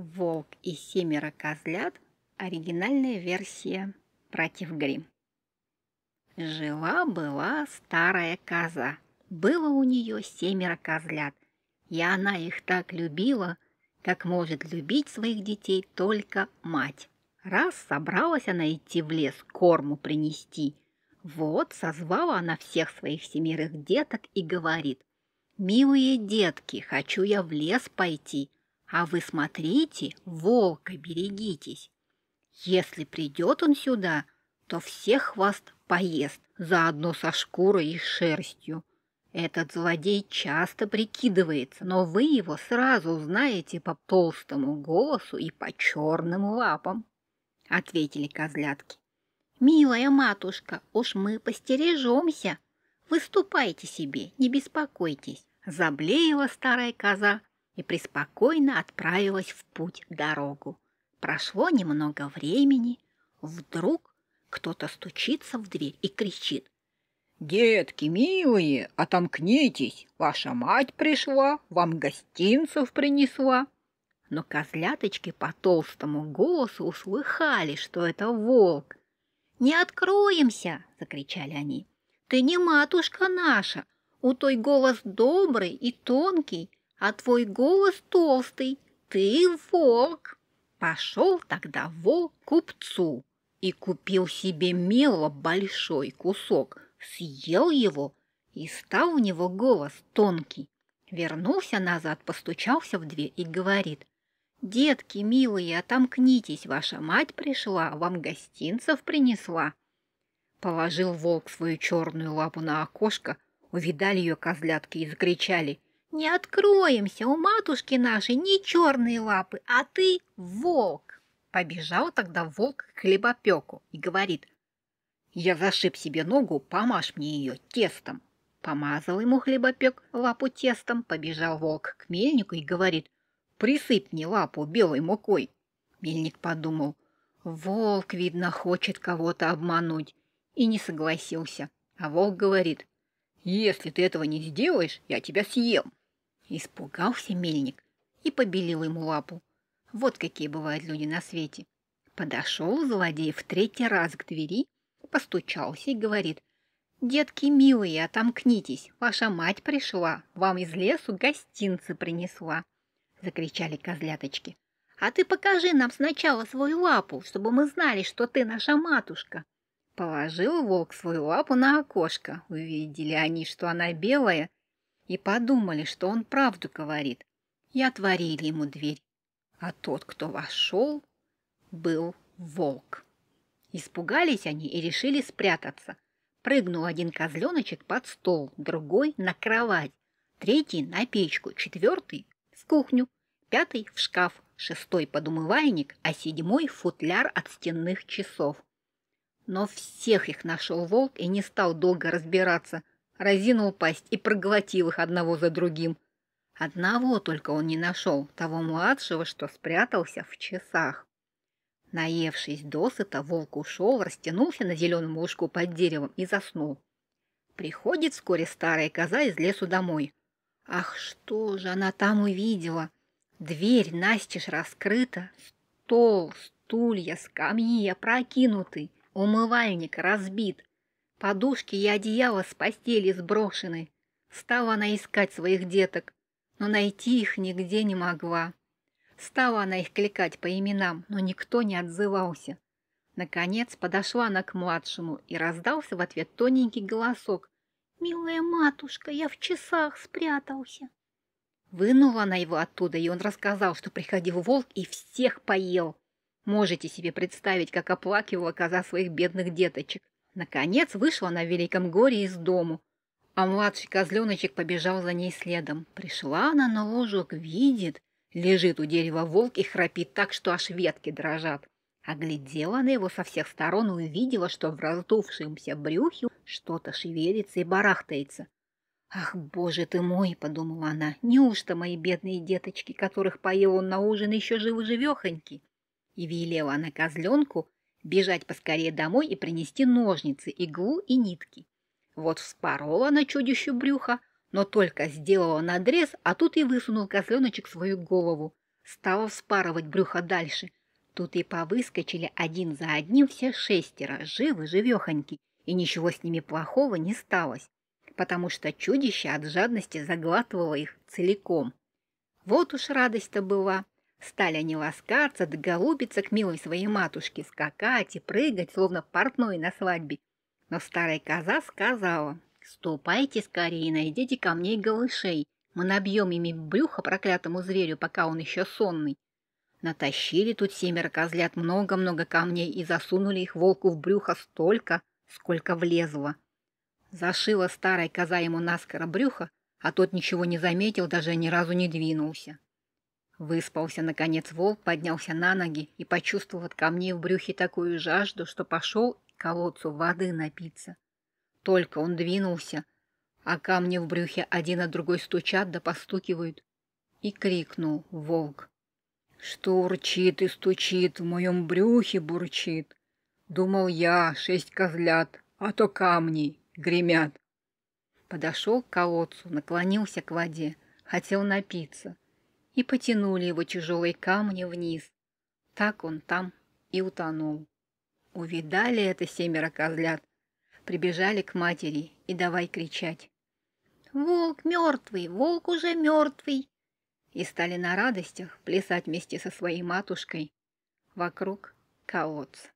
«Волк и семеро козлят. Оригинальная версия против грим». Жила-была старая коза. Было у нее семеро козлят, и она их так любила, как может любить своих детей только мать. Раз собралась она идти в лес корму принести, вот созвала она всех своих семерых деток и говорит, «Милые детки, хочу я в лес пойти, а вы смотрите, волка берегитесь. Если придет он сюда, то всех хвост поест, заодно со шкурой и шерстью. Этот злодей часто прикидывается, но вы его сразу узнаете по толстому голосу и по черным лапам, — ответили козлятки. «Милая матушка, уж мы постережемся. Выступайте себе, не беспокойтесь», — заблеяла старая коза, и преспокойно отправилась в путь дорогу. Прошло немного времени, вдруг кто-то стучится в дверь и кричит. «Детки милые, отомкнитесь, ваша мать пришла, вам гостинцев принесла». Но козляточки по толстому голосу услыхали, что это волк. «Не откроемся!» – закричали они. «Ты не матушка наша, у той голос добрый и тонкий, а твой голос толстый, ты волк. Пошел тогда волк купцу и купил себе мела большой кусок, съел его, и стал у него голос тонкий. Вернулся назад, постучался в дверь и говорит, «Детки, милые, отомкнитесь, ваша мать пришла, вам гостинцев принесла». Положил волк свою черную лапу на окошко, увидали ее козлятки и закричали – не откроемся у матушки нашей не черные лапы, а ты волк. Побежал тогда волк к хлебопеку и говорит, я зашиб себе ногу, помажь мне ее тестом. Помазал ему хлебопек лапу тестом, побежал волк к мельнику и говорит, присыпь мне лапу белой мукой. Мельник подумал, волк, видно, хочет кого-то обмануть, и не согласился. А волк говорит, если ты этого не сделаешь, я тебя съем. Испугался мельник и побелил ему лапу. Вот какие бывают люди на свете. Подошел злодей в третий раз к двери, постучался и говорит, «Детки милые, отомкнитесь, ваша мать пришла, вам из лесу гостинцы принесла», — закричали козляточки. «А ты покажи нам сначала свою лапу, чтобы мы знали, что ты наша матушка». Положил волк свою лапу на окошко. Увидели они, что она белая, и подумали, что он правду говорит, и отворили ему дверь. А тот, кто вошел, был волк. Испугались они и решили спрятаться. Прыгнул один козленочек под стол, другой на кровать, третий на печку, четвертый в кухню, пятый в шкаф, шестой под умывальник, а седьмой футляр от стенных часов. Но всех их нашел волк и не стал долго разбираться, разинул пасть и проглотил их одного за другим. Одного только он не нашел, того младшего, что спрятался в часах. Наевшись досыта, волк ушел, растянулся на зеленом лужку под деревом и заснул. Приходит вскоре старая коза из лесу домой. Ах, что же она там увидела! Дверь настежь раскрыта, стол, стулья, скамьи опрокинуты, умывальник разбит, Подушки и одеяло с постели сброшены. Стала она искать своих деток, но найти их нигде не могла. Стала она их кликать по именам, но никто не отзывался. Наконец подошла она к младшему, и раздался в ответ тоненький голосок. «Милая матушка, я в часах спрятался». Вынула она его оттуда, и он рассказал, что приходил волк и всех поел. Можете себе представить, как оплакивала коза своих бедных деточек. Наконец вышла она в великом горе из дому, а младший козленочек побежал за ней следом. Пришла она на ложок, видит, лежит у дерева волк и храпит так, что аж ветки дрожат. Оглядела она его со всех сторон и увидела, что в раздувшемся брюхе что-то шевелится и барахтается. «Ах, боже ты мой!» — подумала она. «Неужто мои бедные деточки, которых поел он на ужин, еще живы-живехоньки?» И велела она козленку — Бежать поскорее домой и принести ножницы, иглу и нитки. Вот вспорола на чудищу брюха, но только сделала надрез, а тут и высунул козленочек свою голову. Стала вспарывать брюхо дальше. Тут и повыскочили один за одним все шестеро, живы-живехоньки, и ничего с ними плохого не сталось, потому что чудище от жадности заглатывало их целиком. Вот уж радость-то была! Стали они ласкаться, доголубиться к милой своей матушке, скакать и прыгать, словно портной на свадьбе. Но старая коза сказала, «Ступайте скорее, найдите камней голышей. Мы набьем ими брюхо проклятому зверю, пока он еще сонный». Натащили тут семеро козлят много-много камней и засунули их волку в брюхо столько, сколько влезло. Зашила старая коза ему наскоро брюхо, а тот ничего не заметил, даже ни разу не двинулся. Выспался, наконец, волк, поднялся на ноги и почувствовал от камней в брюхе такую жажду, что пошел к колодцу воды напиться. Только он двинулся, а камни в брюхе один от другой стучат да постукивают. И крикнул волк. Что урчит и стучит, в моем брюхе бурчит. Думал я, шесть козлят, а то камни гремят. Подошел к колодцу, наклонился к воде, хотел напиться и потянули его тяжелые камни вниз. Так он там и утонул. Увидали это семеро козлят, прибежали к матери и давай кричать. «Волк мертвый! Волк уже мертвый!» И стали на радостях плясать вместе со своей матушкой. Вокруг Каоц.